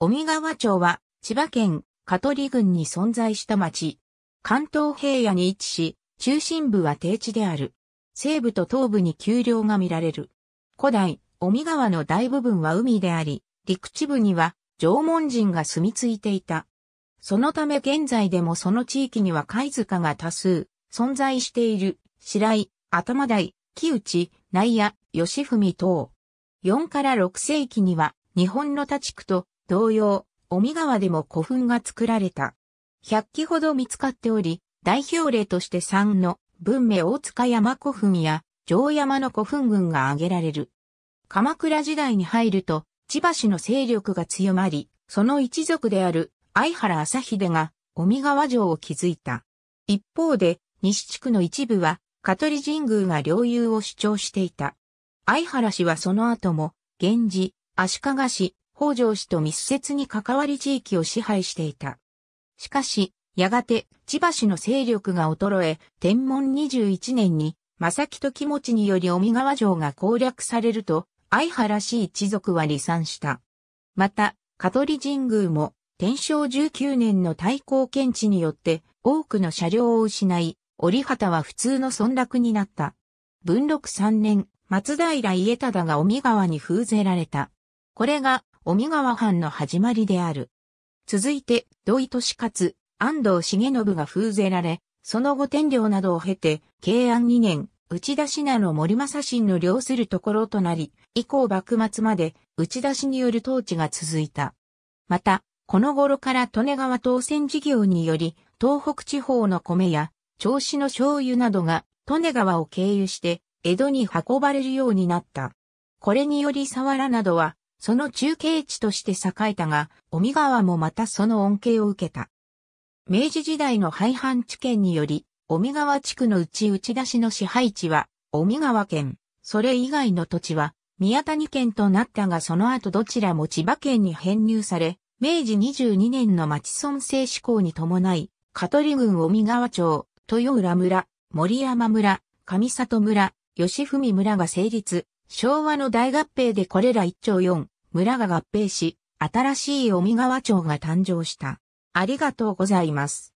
尾身川町は、千葉県香取郡に存在した町。関東平野に位置し、中心部は低地である。西部と東部に丘陵が見られる。古代、尾身川の大部分は海であり、陸地部には縄文人が住み着いていた。そのため現在でもその地域には貝塚が多数存在している白井、頭台、木内、内野、吉文等。4から6世紀には日本の他地区と同様、尾身川でも古墳が作られた。百0基ほど見つかっており、代表例として3の文明大塚山古墳や城山の古墳群が挙げられる。鎌倉時代に入ると、千葉市の勢力が強まり、その一族である相原朝秀が尾身川城を築いた。一方で、西地区の一部は、香取神宮が領有を主張していた。相原氏はその後も、源氏、足利氏、北条氏と密接に関わり地域を支配していた。しかし、やがて千葉氏の勢力が衰え、天文21年に、正木と気持ちにより尾身川城が攻略されると、相原氏一族は離散した。また、香取神宮も、天正19年の対抗検知によって、多くの車両を失い、折旗は普通の村落になった。文禄3年、松平家忠が尾身川に封ぜられた。これが尾身川藩の始まりである。続いて、土井利勝、安藤重信が封ぜられ、その後天領などを経て、慶安2年、内田信の森正信の領するところとなり、以降幕末まで内田氏による統治が続いた。また、この頃から利根川当選事業により、東北地方の米や、銚子の醤油などが、利根川を経由して、江戸に運ばれるようになった。これにより沢原などは、その中継地として栄えたが、尾身川もまたその恩恵を受けた。明治時代の廃藩置県により、尾身川地区のうち打ち出しの支配地は、尾身川県、それ以外の土地は、宮谷県となったがその後どちらも千葉県に編入され、明治22年の町村制施行に伴い、香取郡尾身川町、豊浦村、森山村、上里村、吉文村が成立、昭和の大合併でこれら一町四村が合併し、新しい尾身川町が誕生した。ありがとうございます。